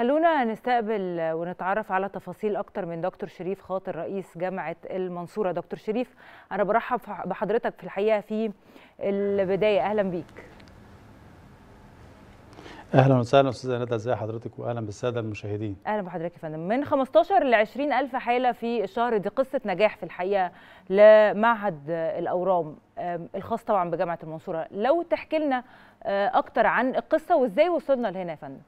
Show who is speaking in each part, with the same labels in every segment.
Speaker 1: خلونا نستقبل ونتعرف على تفاصيل اكتر من دكتور شريف خاطر رئيس جامعه المنصوره دكتور شريف انا برحب بحضرتك في الحقيقه في البدايه اهلا بيك
Speaker 2: اهلا وسهلا استاذه ندى ازي حضرتك واهلا بالساده المشاهدين
Speaker 1: اهلا بحضرتك يا فندم من 15 ل 20 الف حاله في الشهر دي قصه نجاح في الحقيقه لمعهد الاورام الخاص طبعا بجامعه المنصوره لو تحكي لنا آه، اكتر عن القصه وازاي وصلنا لهنا يا فندم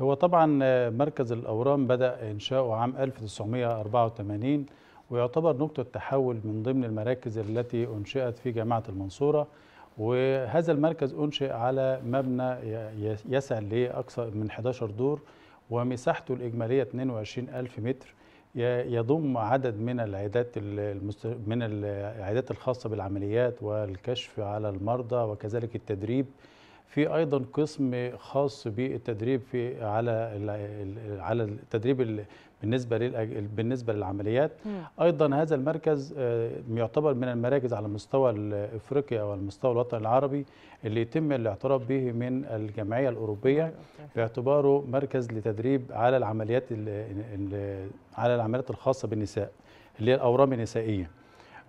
Speaker 2: هو طبعا آه، مركز الأورام بدأ إنشاؤه عام 1984 ويعتبر نقطة تحول من ضمن المراكز التي أنشئت في جامعة المنصورة وهذا المركز أنشئ على مبنى يسع لأكثر من 11 دور ومساحته الإجمالية 22000 متر يضم عدد من العيادات من العيادات الخاصة بالعمليات والكشف على المرضى وكذلك التدريب في ايضا قسم خاص بالتدريب في على على التدريب بالنسبه بالنسبه للعمليات ايضا هذا المركز آه، يعتبر من المراكز على مستوى افريقيا او المستوى الوطني العربي اللي يتم الاعتراف به من الجمعيه الاوروبيه باعتباره مركز لتدريب على العمليات على العمليات الخاصه بالنساء اللي هي الاورام النسائيه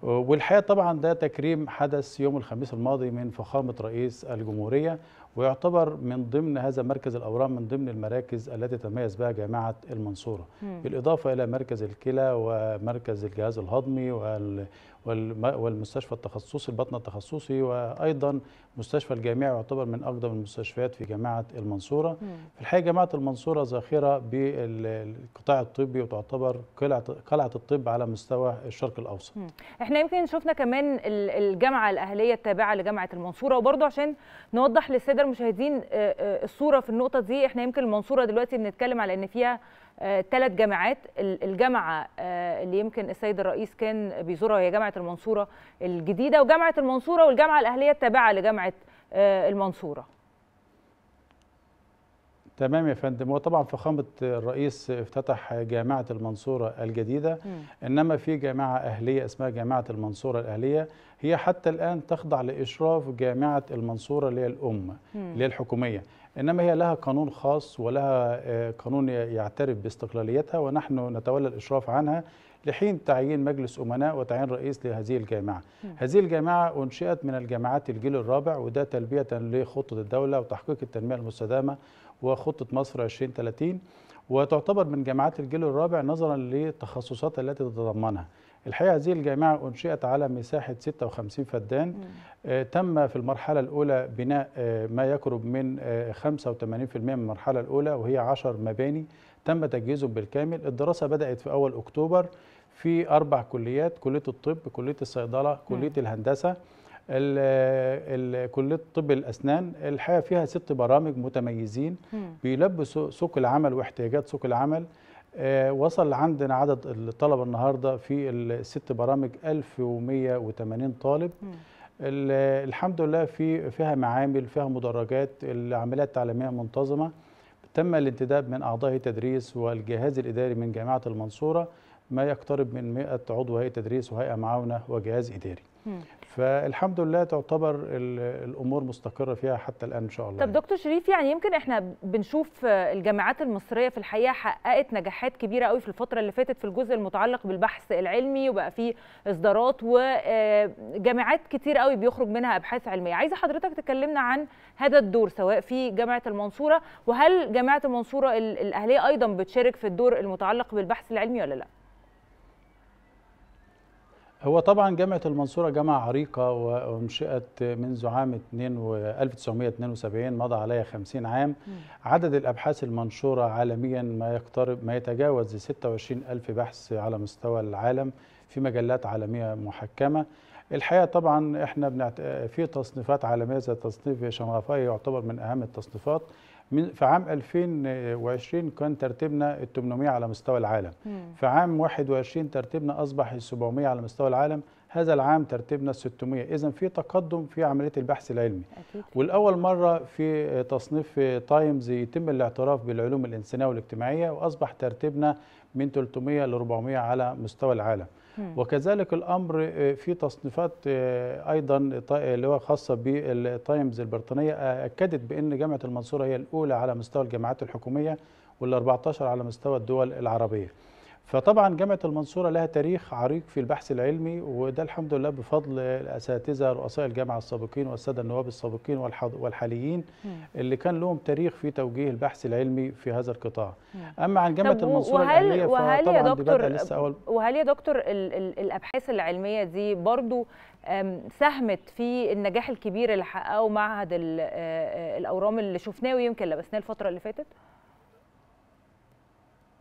Speaker 2: والحقيقه طبعا ده تكريم حدث يوم الخميس الماضي من فخامه رئيس الجمهوريه ويعتبر من ضمن هذا مركز الأورام من ضمن المراكز التي تميز بها جامعة المنصورة مم. بالإضافة إلى مركز الكلى ومركز الجهاز الهضمي والمستشفى التخصصي البطن التخصصي وأيضا مستشفى الجامعي يعتبر من أقدم المستشفيات في جامعة المنصورة مم. في الحقيقة جامعة المنصورة ذاخرة بالقطاع الطبي وتعتبر قلعة, قلعة الطب على مستوى الشرق الأوسط
Speaker 1: مم. احنا يمكن شفنا كمان الجامعة الأهلية التابعة لجامعة المنصورة وبرضه عشان نوضح للسادة المشاهدين آه، آه، الصوره في النقطه دي احنا يمكن المنصوره دلوقتي بنتكلم على ان فيها ثلاث آه، جامعات الجامعه اللي يمكن السيد الرئيس كان بيزورها هي جامعه المنصوره الجديده وجامعه المنصوره والجامعه الاهليه التابعه لجامعه المنصوره
Speaker 2: تمام يا فندم وطبعا فخامه الرئيس افتتح جامعه المنصوره الجديده انما في جامعه اهليه اسمها جامعه المنصوره الاهليه هي حتى الان تخضع لاشراف جامعه المنصوره اللي هي الام اللي هي الحكوميه انما هي لها قانون خاص ولها آه، قانون يعترف باستقلاليتها ونحن نتولى الاشراف عنها لحين تعيين مجلس امناء وتعيين رئيس لهذه الجامعه. م. هذه الجامعه انشئت من الجامعات الجيل الرابع وده تلبيه لخطه الدوله وتحقيق التنميه المستدامه وخطة مصر 2030 وتعتبر من جامعات الجيل الرابع نظرا للتخصصات التي تتضمنها الحقيقة هذه الجامعة أنشئت على مساحة 56 فدان آه تم في المرحلة الأولى بناء آه ما يقرب من آه 85% من المرحلة الأولى وهي 10 مباني تم تجهيزهم بالكامل الدراسة بدأت في أول أكتوبر في أربع كليات كلية الطب كلية الصيدلة كلية الهندسة كليه طب الاسنان الحقيقه فيها ست برامج متميزين بيلبسوا سوق العمل واحتياجات سوق العمل آه، وصل عندنا عدد الطلبه النهارده في الست برامج 1180 طالب الحمد لله في فيها معامل فيها مدرجات العمليات التعليميه منتظمه تم الانتداب من اعضاء التدريس والجهاز الاداري من جامعه المنصوره ما يقترب من 100 عضو هيئه تدريس وهيئه معاونه وجهاز اداري فالحمد لله تعتبر الامور مستقره فيها حتى الان ان شاء الله
Speaker 1: طب دكتور شريف يعني يمكن احنا بنشوف الجامعات المصريه في الحقيقه حققت نجاحات كبيره قوي في الفتره اللي فاتت في الجزء المتعلق بالبحث العلمي وبقى فيه اصدارات وجامعات آه، كتير قوي بيخرج منها ابحاث علميه عايزه حضرتك تكلمنا عن هذا الدور سواء في جامعه المنصوره وهل جامعه المنصوره الاهليه ايضا بتشارك في الدور المتعلق بالبحث العلمي ولا لا
Speaker 2: هو طبعا جامعة المنصورة جامعة عريقة وانشئت منذ عام 1972 مضى عليها 50 عام عدد الأبحاث المنشورة عالميا ما يقترب ما يتجاوز 26 ألف بحث على مستوى العالم في مجلات عالمية محكمة الحقيقة طبعا احنا في تصنيفات عالمية زي تصنيف شنغافاي يعتبر من أهم التصنيفات من في عام 2020 كان ترتيبنا 800 على مستوى العالم مم. في عام 21 ترتيبنا اصبح 700 على مستوى العالم هذا العام ترتيبنا 600 اذا في تقدم في عمليه البحث العلمي أكيد. والاول مره في تصنيف تايمز يتم الاعتراف بالعلوم الانسانيه والاجتماعيه واصبح ترتيبنا من 300 ل 400 على مستوى العالم وكذلك الامر آه، في تصنيفات آه، ايضا اللي هو خاصه بالتايمز البريطانيه آه، اكدت بان جامعه المنصوره هي الاولى على مستوى الجامعات الحكوميه وال 14 على مستوى الدول العربيه. فطبعا جامعة المنصورة لها تاريخ عريق في البحث العلمي وده الحمد لله بفضل الأساتذة رؤساء الجامعة السابقين والسادة النواب السابقين والحاليين اللي كان لهم تاريخ في توجيه البحث العلمي في هذا القطاع أما عن جامعة المنصورة وهل العلمية وهل يا دكتور لسه أول
Speaker 1: وهل يا دكتور الأبحاث العلمية دي برضو ساهمت في النجاح الكبير اللي حققه معهد الأورام اللي شفناه ويمكن لبسناه الفترة اللي فاتت؟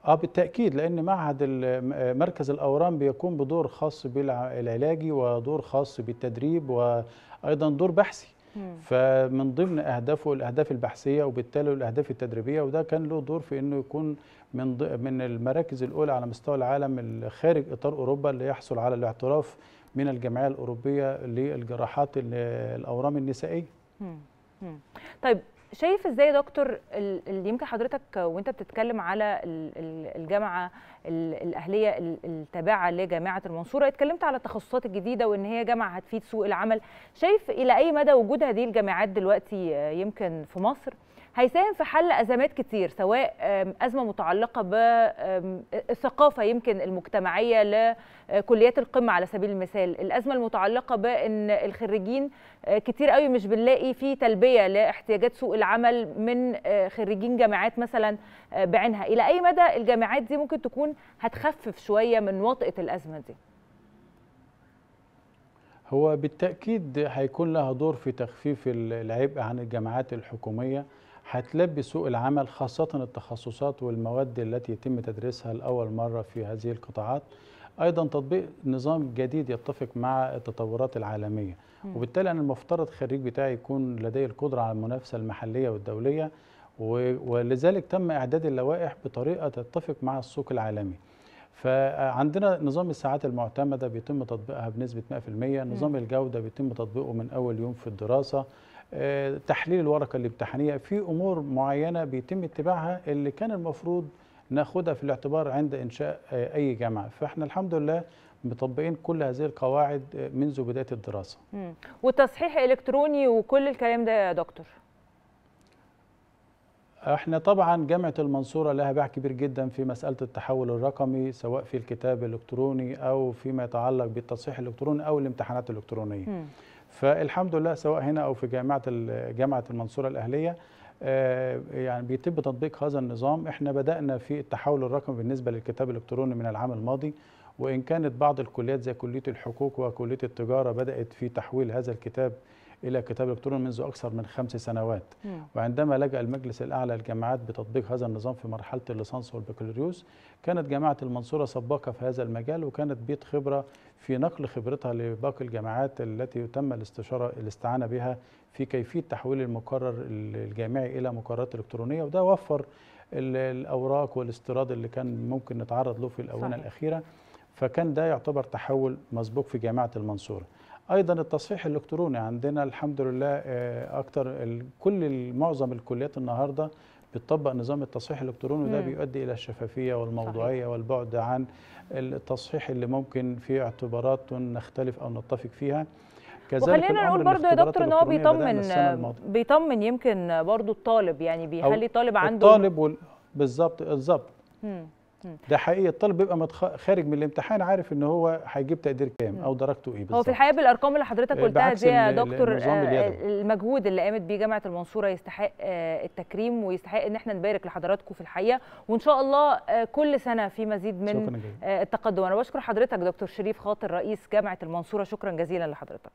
Speaker 2: اه بالتاكيد لان معهد مركز الاورام بيقوم بدور خاص بالعلاجي ودور خاص بالتدريب وايضا دور بحثي فمن ضمن اهدافه الاهداف البحثيه وبالتالي الاهداف التدريبيه وده كان له دور في انه يكون من من المراكز الاولى على مستوى العالم خارج اطار اوروبا اللي يحصل على الاعتراف من الجمعيه الاوروبيه للجراحات الاورام النسائيه.
Speaker 1: طيب شايف ازاي دكتور اللي يمكن حضرتك وانت بتتكلم على الجامعه الاهليه التابعه لجامعه المنصوره اتكلمت على التخصصات الجديده وان هي جامعه هتفيد سوق العمل شايف الى اي مدى وجود هذه الجامعات دلوقتي يمكن في مصر هيساهم في حل ازمات كتير سواء ازمه متعلقه بالثقافه يمكن المجتمعيه لكليات آه، القمه على سبيل المثال الازمه المتعلقه بان الخريجين آه، كتير قوي مش بنلاقي في تلبيه لاحتياجات سوق العمل من آه، خريجين جامعات مثلا بعينها الى اي مدى الجامعات دي ممكن تكون هتخفف شويه من وطئه الازمه دي
Speaker 2: هو بالتأكيد هيكون لها دور في تخفيف العبء عن الجامعات الحكومية هتلبي سوق العمل خاصة التخصصات والمواد التي يتم تدريسها لأول مرة في هذه القطاعات أيضا تطبيق نظام جديد يتفق مع التطورات العالمية وبالتالي أنا المفترض خريج بتاعي يكون لديه القدرة على المنافسة المحلية والدولية ولذلك تم إعداد اللوائح بطريقة تتفق مع السوق العالمي فعندنا نظام الساعات المعتمدة بيتم تطبيقها بنسبة 100% نظام الجودة بيتم تطبيقه من أول يوم في الدراسة آه، تحليل الورقه الامتحانيه في امور معينه بيتم اتباعها اللي كان المفروض ناخدها في الاعتبار عند انشاء آه، اي جامعه فاحنا الحمد لله مطبقين كل هذه القواعد آه، منذ بدايه الدراسه
Speaker 1: مم. والتصحيح الكتروني وكل الكلام ده يا دكتور
Speaker 2: احنا طبعا جامعه المنصوره لها باع كبير جدا في مساله التحول الرقمي سواء في الكتاب الالكتروني او فيما يتعلق بالتصحيح الالكتروني او الامتحانات الالكترونيه فالحمد لله سواء هنا او في جامعه جامعه المنصوره الاهليه آه، يعني بيتم تطبيق هذا النظام احنا بدانا في التحول الرقمي بالنسبه للكتاب الالكتروني من العام الماضي وان كانت بعض الكليات زي كليه الحقوق وكليه التجاره بدات في تحويل هذا الكتاب إلى كتاب الكتروني منذ أكثر من خمس سنوات وعندما لجأ المجلس الأعلى للجامعات بتطبيق هذا النظام في مرحلة الليسانس والبكالوريوس كانت جامعة المنصورة سباقة في هذا المجال وكانت بيت خبرة في نقل خبرتها لباقي الجامعات التي تم الاستشارة الاستعانة بها في كيفية تحويل المقرر الجامعي إلى مقررات إلكترونية وده وفر الأوراق والاستيراد اللي كان ممكن نتعرض له في الآونة الأخيرة فكان ده يعتبر تحول مسبوق في جامعة المنصورة ايضا التصحيح الالكتروني عندنا الحمد لله آه، اكتر كل معظم الكليات النهارده بتطبق نظام التصحيح الالكتروني وده بيؤدي الى الشفافيه والموضوعيه صحيح. والبعد عن التصحيح اللي ممكن في اعتبارات نختلف او نتفق فيها كذلك وخلينا نقول برضه يا دكتور ان هو بيطمن
Speaker 1: بيطمن يمكن برضه الطالب يعني بيخلي الطالب عنده
Speaker 2: الطالب بالظبط بالظبط ده حقيقي الطالب بيبقى متخ... خارج من الامتحان عارف ان هو هيجيب تقدير كام او درجته ايه بالظبط هو في
Speaker 1: الحقيقه بالارقام اللي حضرتك قلتها دي يا دكتور آه، المجهود اللي قامت بيه جامعه المنصوره يستحق آه، التكريم ويستحق ان احنا نبارك لحضراتكم في الحقيقه وان شاء الله آه، كل سنه في مزيد من التقدم انا بشكر حضرتك دكتور شريف خاطر رئيس جامعه المنصوره شكرا جزيلا لحضرتك